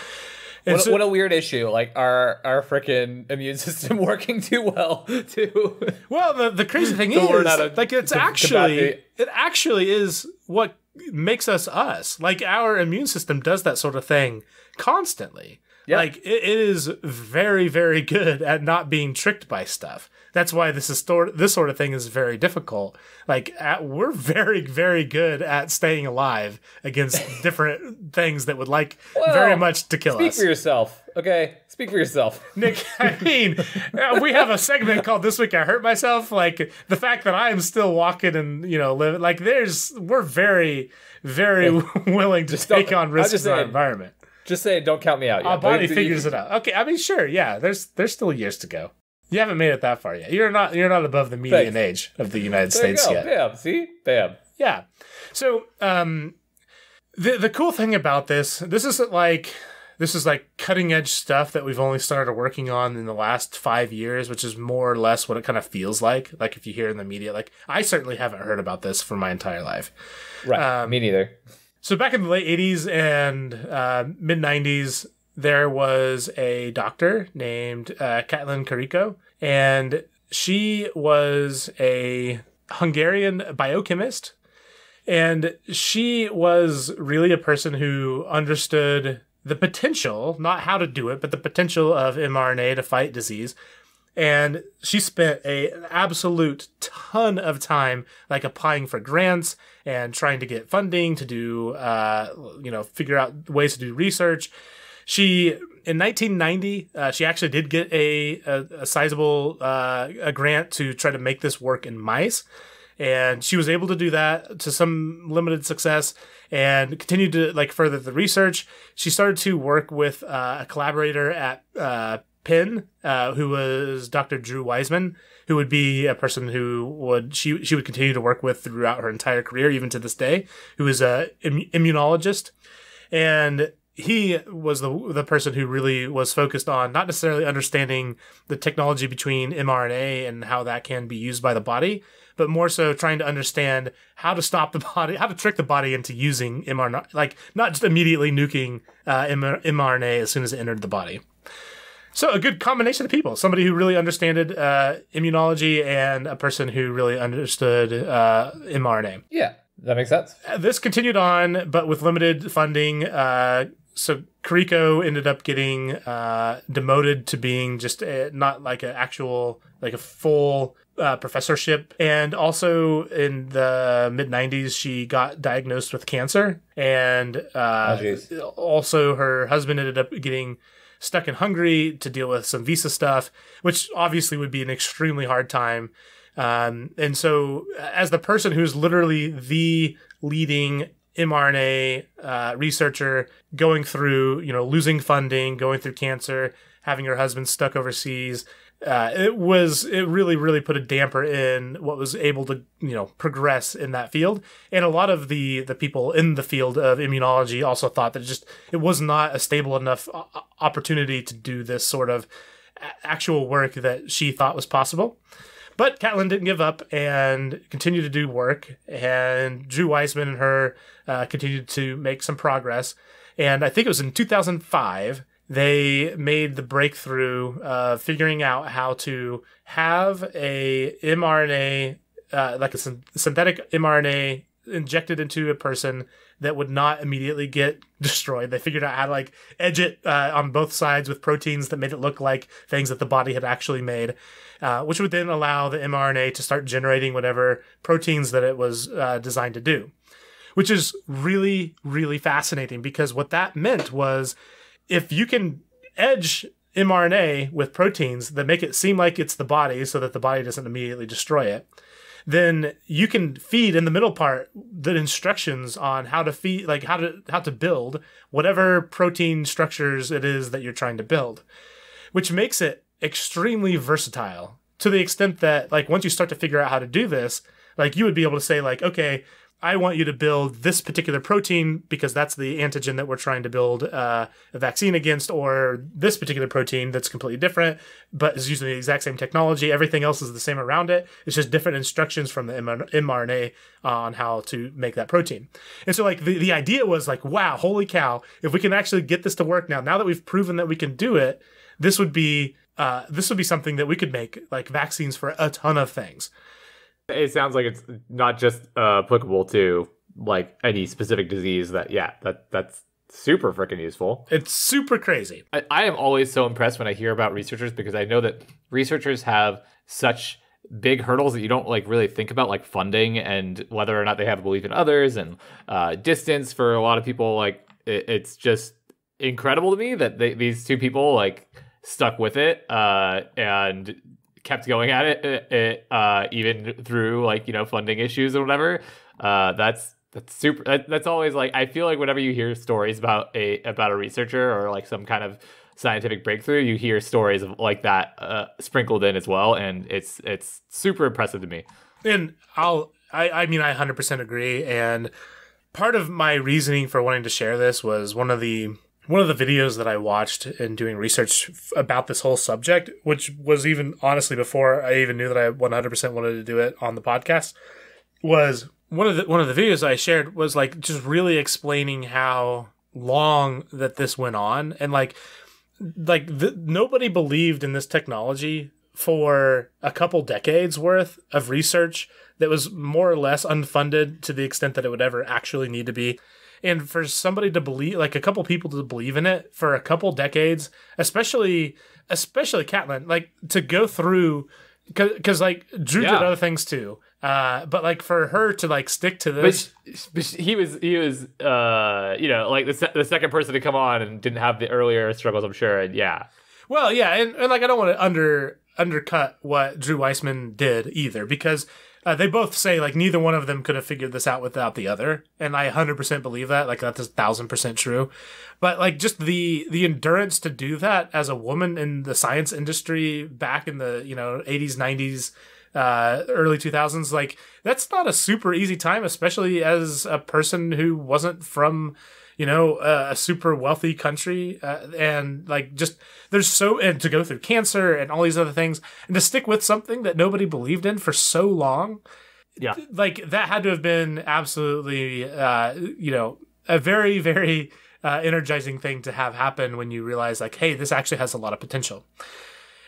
Speaker 2: What, what, a weird issue. Like our our freaking immune system working too well too. Well, the, the crazy thing is a, like it's actually
Speaker 1: it actually is what makes us us. Like our immune system does that sort of thing constantly. Yep. Like it is very, very good at not being tricked by stuff. That's why this is this sort of thing is very difficult. Like at, we're very, very good at staying alive against different things that would like well, very much to kill speak us. Speak for
Speaker 2: yourself, okay? Speak for yourself, Nick. I mean, uh, we
Speaker 1: have a segment called "This Week I Hurt Myself." Like the fact that I am still walking and you know living. Like there's we're very, very willing to just take on risks in our
Speaker 2: environment just say don't count me out yet. Our but, figures you, it out.
Speaker 1: Okay, I mean, sure, yeah. There's there's still years to go. You haven't made it that far yet. You're not you're not above the median thanks. age
Speaker 2: of the United there States yet. Bam, see, bam.
Speaker 1: Yeah. So um, the the cool thing about this, this isn't like this is like cutting edge stuff that we've only started working on in the last five years, which is more or less what it kind of feels like. Like if you hear in the media, like I certainly haven't heard about this for my entire life. Right. Um, Me neither. So back in the late 80s and uh, mid 90s, there was a doctor named uh, Katlin Kariko, and she was a Hungarian biochemist. And she was really a person who understood the potential, not how to do it, but the potential of mRNA to fight disease. And she spent a, an absolute ton of time like applying for grants and trying to get funding to do, uh, you know, figure out ways to do research. She in 1990, uh, she actually did get a a, a sizable uh, a grant to try to make this work in mice, and she was able to do that to some limited success and continued to like further the research. She started to work with uh, a collaborator at uh, Penn, uh, who was Dr. Drew Wiseman, who would be a person who would she she would continue to work with throughout her entire career, even to this day, who is a immunologist, and he was the the person who really was focused on not necessarily understanding the technology between mRNA and how that can be used by the body, but more so trying to understand how to stop the body, how to trick the body into using mRNA, like not just immediately nuking uh, mRNA as soon as it entered the body. So a good combination of people: somebody who really understood uh, immunology and a person who really understood uh, mRNA.
Speaker 2: Yeah, that makes sense.
Speaker 1: Uh, this continued on, but with limited funding. Uh, so Kariko ended up getting uh, demoted to being just a, not like an actual like a full uh, professorship. And also in the mid 90s, she got diagnosed with cancer. And uh, oh, also, her husband ended up getting stuck in Hungary to deal with some visa stuff, which obviously would be an extremely hard time. Um, and so, uh, as the person who's literally the leading mRNA uh, researcher going through, you know, losing funding, going through cancer, having her husband stuck overseas, uh, it was it really really put a damper in what was able to you know progress in that field and a lot of the the people in the field of immunology also thought that it just it was not a stable enough uh, uh, opportunity to do this sort of actual work that she thought was possible but Catelyn didn't give up and continued to do work and Drew Weissman and her uh, continued to make some progress and I think it was in 2005 they made the breakthrough uh, figuring out how to have a mRNA, uh, like a synthetic mRNA injected into a person that would not immediately get destroyed. They figured out how to like edge it uh, on both sides with proteins that made it look like things that the body had actually made, uh, which would then allow the mRNA to start generating whatever proteins that it was uh, designed to do, which is really, really fascinating because what that meant was if you can edge mRNA with proteins that make it seem like it's the body so that the body doesn't immediately destroy it, then you can feed in the middle part the instructions on how to feed like how to how to build whatever protein structures it is that you're trying to build, which makes it extremely versatile to the extent that like once you start to figure out how to do this, like you would be able to say like okay, I want you to build this particular protein because that's the antigen that we're trying to build uh, a vaccine against, or this particular protein that's completely different, but is using the exact same technology. Everything else is the same around it. It's just different instructions from the mRNA on how to make that protein. And so, like, the, the idea was like, wow, holy cow, if we can actually get this to work now, now that we've proven that we can do it, this would be. Uh, this would be something that we could make like vaccines for a ton of things.
Speaker 2: It sounds like it's not just uh, applicable to like any specific disease. That yeah, that that's super freaking useful. It's super crazy. I, I am always so impressed when I hear about researchers because I know that researchers have such big hurdles that you don't like really think about like funding and whether or not they have a belief in others and uh, distance for a lot of people like it, it's just incredible to me that they, these two people like stuck with it uh, and kept going at it, eh, eh, uh, even through like you know funding issues or whatever. Uh, that's that's super. That, that's always like I feel like whenever you hear stories about a about a researcher or like some kind of scientific breakthrough, you hear stories of like that uh, sprinkled in as well, and it's it's super impressive to me.
Speaker 1: And I'll I I mean I hundred percent agree. And part of my reasoning for wanting to share this was one of the one of the videos that I watched in doing research f- about this whole subject, which was even honestly before I even knew that I 100% wanted to do it on the podcast, was one of the one of the videos I shared was like just really explaining how long that this went on and like like the, nobody believed in this technology for a couple decades worth of research that was more or less unfunded to the extent that it would ever actually need to be and for somebody to believe like a couple people to believe in it for a couple decades especially especially catlin like to go through because like drew yeah. did other things too uh, but like for her to like stick to this,
Speaker 2: but, but he was he was uh you know like the, se- the second person to come on and didn't have the earlier struggles I'm sure and yeah
Speaker 1: well yeah and, and like I don't want to under undercut what Drew Weissman did either because uh, they both say like neither one of them could have figured this out without the other, and I 100% believe that. Like that's a thousand percent true. But like just the the endurance to do that as a woman in the science industry back in the you know 80s, 90s, uh, early 2000s, like that's not a super easy time, especially as a person who wasn't from you know, uh, a super wealthy country, uh, and like just there's so and to go through cancer and all these other things, and to stick with something that nobody believed in for so long, yeah, like that had to have been absolutely, uh, you know, a very very uh, energizing thing to have happen when you realize like, hey, this actually has a lot of potential,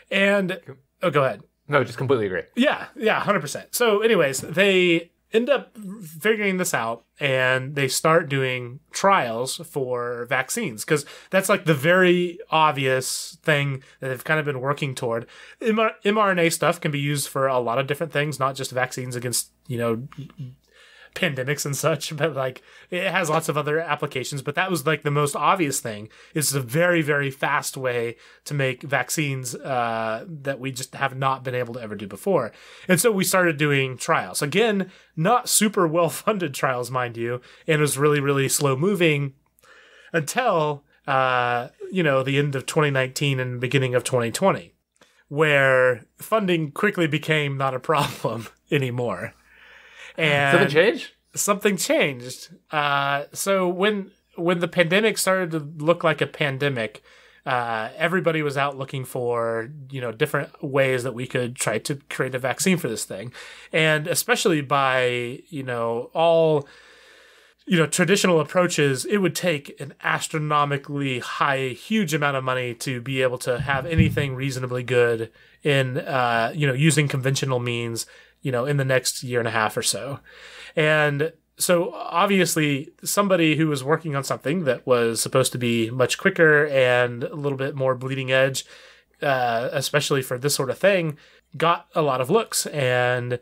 Speaker 1: and oh, go ahead.
Speaker 2: No, just completely agree.
Speaker 1: Yeah, yeah, hundred percent. So, anyways, they end up figuring this out and they start doing trials for vaccines because that's like the very obvious thing that they've kind of been working toward mrna stuff can be used for a lot of different things not just vaccines against you know pandemics and such, but like it has lots of other applications. But that was like the most obvious thing. It's a very, very fast way to make vaccines uh, that we just have not been able to ever do before. And so we started doing trials. Again, not super well funded trials, mind you, and it was really, really slow moving until, uh, you know, the end of 2019 and beginning of 2020, where funding quickly became not a problem anymore. And something changed. Something changed. Uh, so when when the pandemic started to look like a pandemic, uh, everybody was out looking for you know different ways that we could try to create a vaccine for this thing, and especially by you know all you know traditional approaches, it would take an astronomically high, huge amount of money to be able to have anything reasonably good in uh, you know using conventional means you know, in the next year and a half or so. And so obviously somebody who was working on something that was supposed to be much quicker and a little bit more bleeding edge uh, especially for this sort of thing got a lot of looks and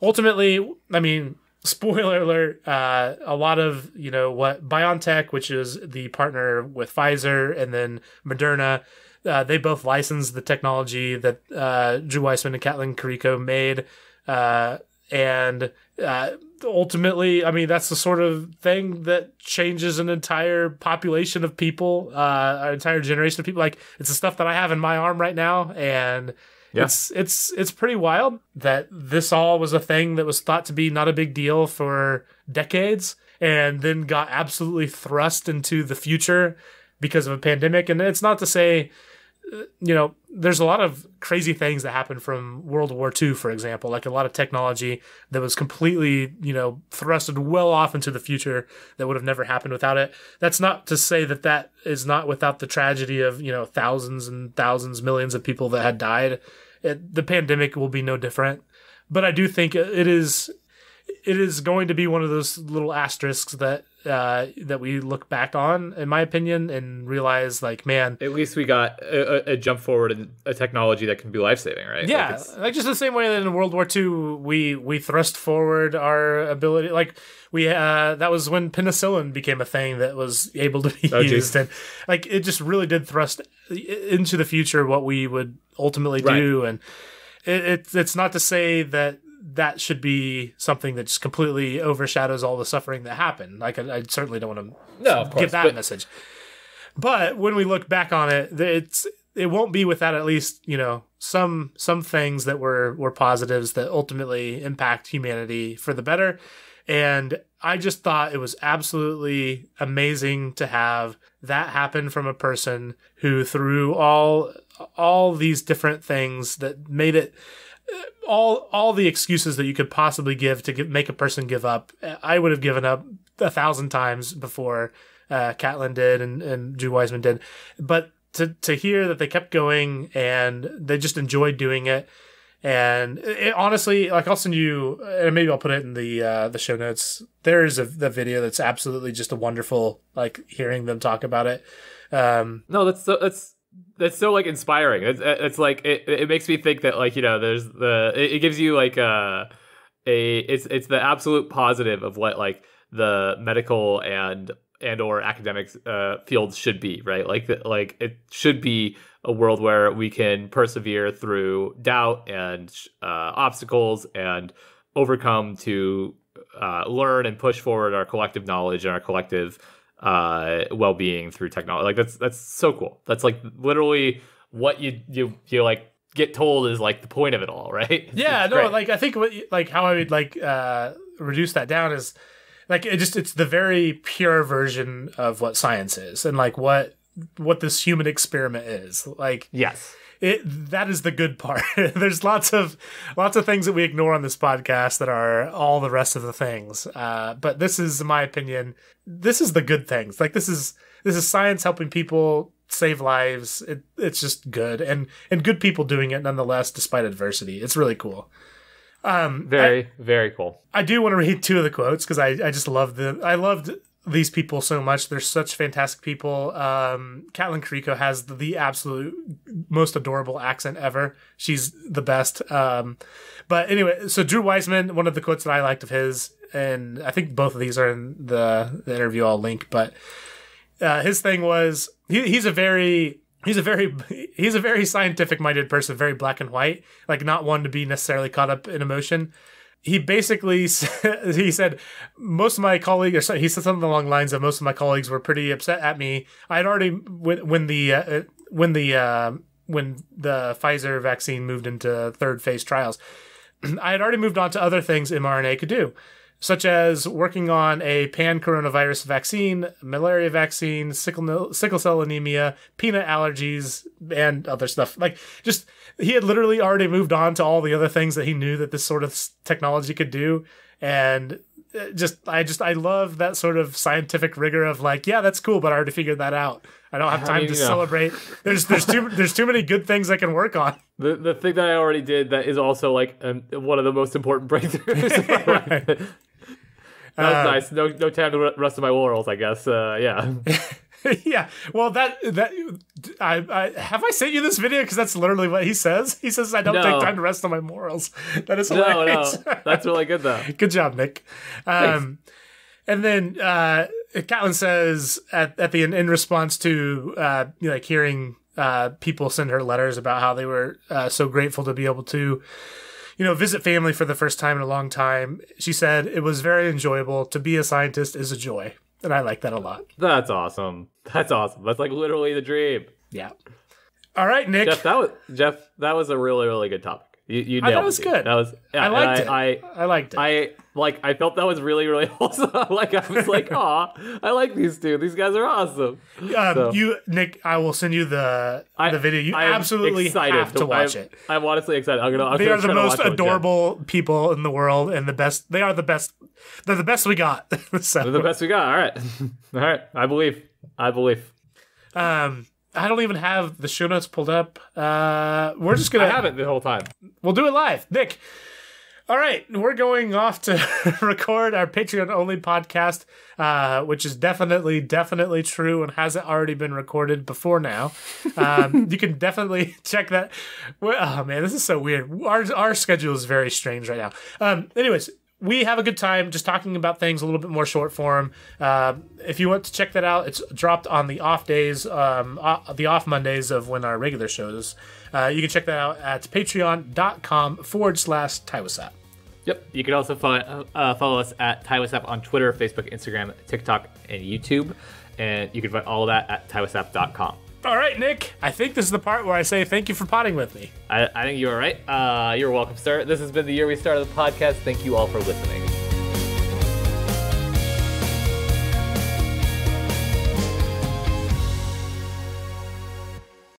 Speaker 1: ultimately i mean spoiler alert uh, a lot of you know what biontech which is the partner with pfizer and then moderna uh, they both licensed the technology that uh, drew weissman and kathleen carrico made uh, and uh, ultimately, I mean, that's the sort of thing that changes an entire population of people, uh, an entire generation of people. Like it's the stuff that I have in my arm right now, and yeah. it's it's it's pretty wild that this all was a thing that was thought to be not a big deal for decades, and then got absolutely thrust into the future because of a pandemic. And it's not to say you know, there's a lot of crazy things that happened from World War II, for example, like a lot of technology that was completely, you know, thrusted well off into the future that would have never happened without it. That's not to say that that is not without the tragedy of, you know, thousands and thousands, millions of people that had died. It, the pandemic will be no different. But I do think it is it is going to be one of those little asterisks that uh, that we look back on, in my opinion, and realize
Speaker 2: like, man, at least we got a, a jump forward in a technology that can be life saving, right? Yeah,
Speaker 1: like, like, just the same way that in World War II we we thrust forward our ability, like we uh, that was when penicillin became a thing that was able to be oh, used, and like it just really did thrust into the future what we would ultimately right. do, and it, it, it's not to say that that should be something that just completely overshadows all the suffering that happened. Like I, I certainly don't want to no, give that but... message. But when we look back on it, it's it won't be without at least you know some some things that were were positives that ultimately impact humanity for the better. And I just thought it was absolutely amazing to have that happen from a person who through all all these different things that made it all all the excuses that you could possibly give to make a person give up. I would have given up a thousand times before uh, Catlin did and and Drew Wiseman did, but to to hear that they kept going and they just enjoyed doing it. And it, honestly, like I'll send you, and maybe I'll put it in the uh, the show notes. There is a the video that's absolutely just a wonderful, like hearing them talk about it. Um,
Speaker 2: no, that's so, that's that's so like inspiring. It's, uh, it's like it, it makes me think that like you know there's the it, it gives you like a uh, a it's it's the absolute positive of what like the medical and and or academic uh, fields should be right like like it should be a world where we can persevere through doubt and uh, obstacles and overcome to uh, learn and push forward our collective knowledge and our collective uh, well-being through technology. Like that's that's so cool. That's like literally what you you you like get told is like the point of it all, right? It's,
Speaker 1: yeah, it's no, great. like I think what like how I would like uh, reduce that down is like it just it's the very pure version of what science is and like what what this human experiment is. Like yes it that is the good part. There's lots of lots of things that we ignore on this podcast that are all the rest of the things. Uh, but this is, in my opinion, this is the good things. Like this is this is science helping people save lives. It, it's just good and and good people doing it nonetheless, despite adversity.
Speaker 2: It's really cool.
Speaker 1: Um, very I, very cool. I do want to read two of the quotes because I I just love the I loved these people so much. They're such fantastic people. Um, Catelyn Carrico has the, absolute most adorable accent ever. She's the best. Um, but anyway, so Drew Weisman, one of the quotes that I liked of his, and I think both of these are in the, the interview I'll link, but uh, his thing was he, he's a very he's a very he's a very scientific minded person very black and white like not one to be necessarily caught up in emotion he basically he said most of my colleagues he said something along the lines of most of my colleagues were pretty upset at me i'd already when, the uh, uh, when the uh, when the pfizer vaccine moved into third phase trials i had already moved on to other things mrna could do such as working on a pan coronavirus vaccine, malaria vaccine, sickle, sickle cell anemia, peanut allergies, and other stuff. Like, just he had literally already moved on to all the other things that he knew that this sort of technology could do. And uh, just I just I love that sort of scientific rigor of like, yeah, that's cool, but I already figured that out. I don't have time to know? celebrate. There's there's too there's too many good things I can work on.
Speaker 2: The the thing that I already did that is also like um, one of the most important breakthroughs. right. That's uh, nice. No no time to rest of my laurels, I guess. Uh, yeah.
Speaker 1: yeah. Well, that that I, I have I sent you this video because that's literally what he says. He says I don't no. take time to rest on my morals. That is hilarious. No, no. That's really good though. good job, Nick. Um, and then uh, Catelyn says at, at the end in response to uh, like hearing uh, people send her letters about how they were uh, so grateful to be able to you know, visit family for the first time in a long time. She said, It was very enjoyable. To be a scientist is a joy. And I like that a lot.
Speaker 2: That's awesome. That's awesome. That's like literally the dream. Yeah. All right, Nick. Jeff, that was Jeff, that was a really, really good topic. You, you nailed I thought it was good. That was yeah, I liked I, it. I, I, liked it. I like I felt that was really really awesome. like I was like, "Aw, I like these two. These guys are awesome." Um, so, you Nick,
Speaker 1: I will send you the I, the video. You I absolutely have to, to watch I'm, it.
Speaker 2: I'm honestly excited. I'm gonna. I'm they gonna are the most adorable
Speaker 1: people in the world, and the best. They are the best.
Speaker 2: They're the best we got. so. They're the best we got. All right, all right. I believe. I believe. Um.
Speaker 1: I don't even have the show notes pulled up. Uh, we're just gonna I have it the whole time. We'll do it live, Nick. All right, we're going off to record our Patreon only podcast, uh, which is definitely, definitely true and hasn't already been recorded before now. Um, you can definitely check that. Oh man, this is so weird. Our, our schedule is very strange right now. Um, anyways, we have a good time just talking about things a little bit more short form. Uh, if you want to check that out, it's dropped on the off days, um, the off Mondays of when our regular shows. Uh, you can check that out at patreon.com forward slash Taiwasap.
Speaker 2: Yep. You can also follow, uh, follow us at Taiwasap on Twitter, Facebook, Instagram, TikTok, and YouTube. And you can find all of that at Taiwasap.com.
Speaker 1: All right, Nick. I think this is the part where I say thank you for potting with me.
Speaker 2: I, I think you were right. Uh, you're welcome, sir. This has been the year we started the podcast. Thank you all for listening.